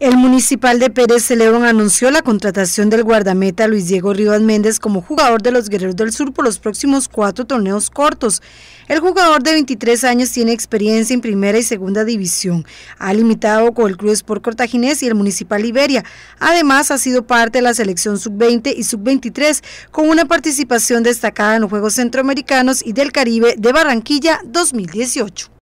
El municipal de Pérez Celebrón anunció la contratación del guardameta Luis Diego Rivas Méndez como jugador de los Guerreros del Sur por los próximos cuatro torneos cortos. El jugador de 23 años tiene experiencia en primera y segunda división. Ha limitado con el Club Sport Cortaginés y el Municipal Iberia. Además, ha sido parte de la selección sub-20 y sub-23 con una participación destacada en los Juegos Centroamericanos y del Caribe de Barranquilla 2018.